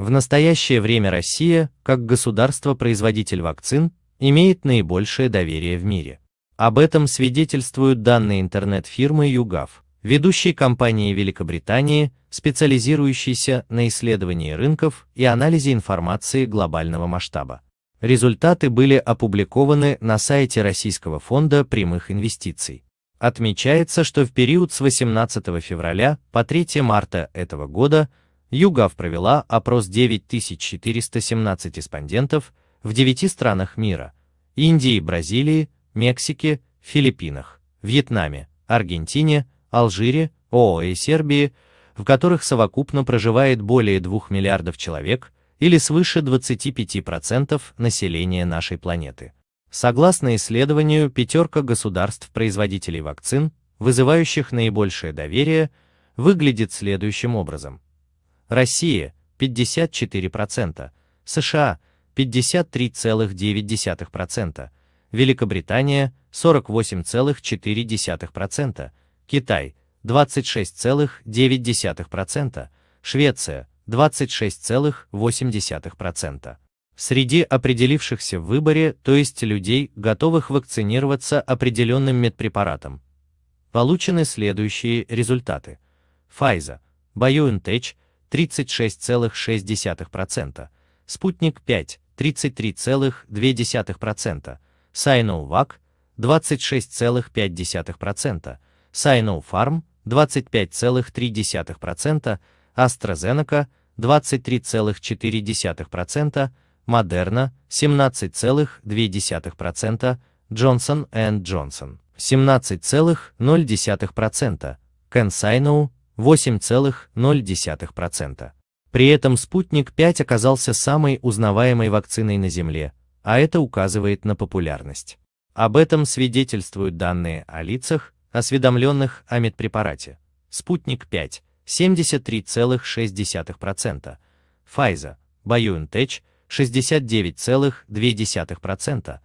В настоящее время Россия, как государство-производитель вакцин, имеет наибольшее доверие в мире. Об этом свидетельствуют данные интернет-фирмы Югав, ведущей компании Великобритании, специализирующейся на исследовании рынков и анализе информации глобального масштаба. Результаты были опубликованы на сайте Российского фонда прямых инвестиций. Отмечается, что в период с 18 февраля по 3 марта этого года ЮГАВ провела опрос 9417 респондентов в 9 странах мира – Индии, Бразилии, Мексике, Филиппинах, Вьетнаме, Аргентине, Алжире, ООО и Сербии, в которых совокупно проживает более 2 миллиардов человек или свыше 25% населения нашей планеты. Согласно исследованию, пятерка государств-производителей вакцин, вызывающих наибольшее доверие, выглядит следующим образом – Россия 54%, США 53,9%, Великобритания 48,4%, Китай 26,9%, Швеция 26,8%. Среди определившихся в выборе, то есть людей, готовых вакцинироваться определенным медпрепаратом, получены следующие результаты. Pfizer, BioNTech 36,6%, Спутник 5 33,2%, Sinovac 26,5%, Sinopharm 25,3%, AstraZeneca 23,4%, Moderna 17,2%, Johnson Johnson 17,0%, CanSino 8,0%. При этом спутник 5 оказался самой узнаваемой вакциной на Земле, а это указывает на популярность. Об этом свидетельствуют данные о лицах, осведомленных о медпрепарате. Спутник 5 – 73,6%, Pfizer, BioNTech – 69,2%,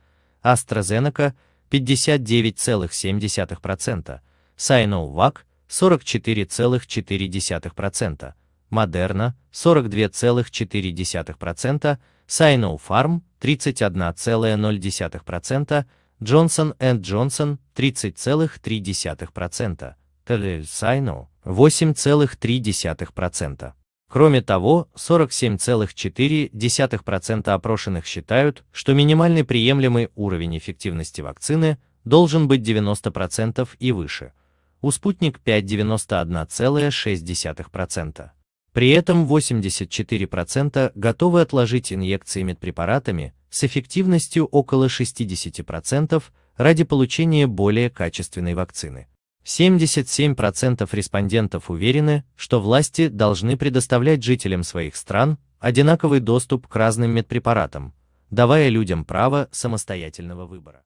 AstraZeneca – 59,7%, Sinovac – 44,4%, Moderna 42,4%, Sinopharm 31,0%, Johnson Johnson 30,3%, Telel Sino 8,3%. Кроме того, 47,4% опрошенных считают, что минимальный приемлемый уровень эффективности вакцины должен быть 90% и выше – у «Спутник 5» 91,6%. При этом 84% готовы отложить инъекции медпрепаратами с эффективностью около 60% ради получения более качественной вакцины. 77% респондентов уверены, что власти должны предоставлять жителям своих стран одинаковый доступ к разным медпрепаратам, давая людям право самостоятельного выбора.